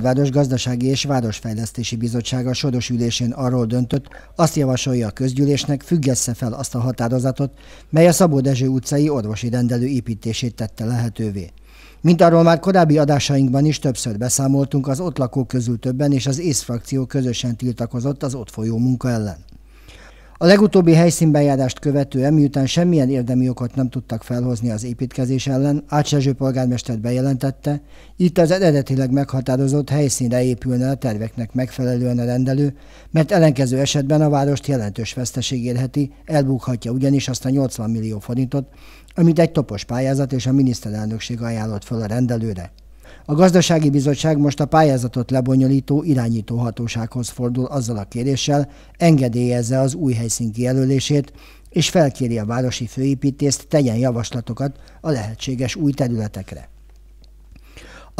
Város Gazdasági és Városfejlesztési Bizottsága soros ülésén arról döntött, azt javasolja a közgyűlésnek, függessze fel azt a határozatot, mely a Szabó Dezső utcai orvosi rendelő építését tette lehetővé. Mint arról már korábbi adásainkban is többször beszámoltunk, az ott lakók közül többen és az észfrakció közösen tiltakozott az ott folyó munka ellen. A legutóbbi helyszínbejárást követően, miután semmilyen érdemi okot nem tudtak felhozni az építkezés ellen, átszerző Rezső polgármester bejelentette, itt az eredetileg meghatározott helyszínre épülne a terveknek megfelelően a rendelő, mert ellenkező esetben a várost jelentős veszteség érheti, elbukhatja ugyanis azt a 80 millió forintot, amit egy topos pályázat és a miniszterelnökség ajánlott fel a rendelőre. A gazdasági bizottság most a pályázatot lebonyolító irányító hatósághoz fordul azzal a kéréssel, engedélyezze az új helyszín kijelölését, és felkéri a városi főépítést, tegyen javaslatokat a lehetséges új területekre.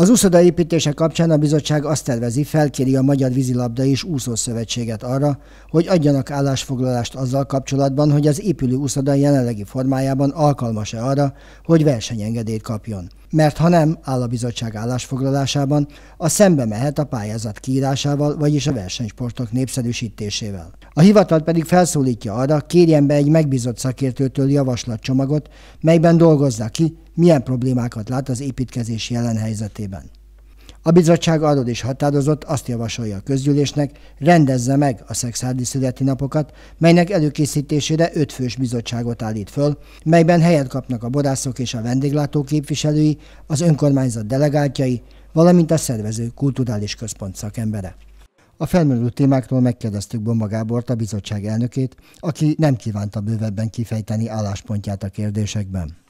Az úszoda építése kapcsán a bizottság azt tervezi, felkéri a Magyar Vízilabda és Úszószövetséget arra, hogy adjanak állásfoglalást azzal kapcsolatban, hogy az épülő úszoda jelenlegi formájában alkalmas-e arra, hogy versenyengedélyt kapjon. Mert ha nem, áll a bizottság állásfoglalásában, a szembe mehet a pályázat kiírásával, vagyis a versenysportok népszerűsítésével. A hivatal pedig felszólítja arra, kérjen be egy megbízott szakértőtől javaslatcsomagot, melyben dolgozza ki, milyen problémákat lát az építkezés jelen helyzetében. A bizottság adod és határozott, azt javasolja a közgyűlésnek, rendezze meg a szexárdi születi napokat, melynek előkészítésére ötfős bizottságot állít föl, melyben helyet kapnak a borászok és a vendéglátó képviselői, az önkormányzat delegáltjai, valamint a szervező kulturális központ szakembere. A felmerült témákról megkérdeztük Bomba Gábort, a bizottság elnökét, aki nem kívánta bővebben kifejteni álláspontját a kérdésekben.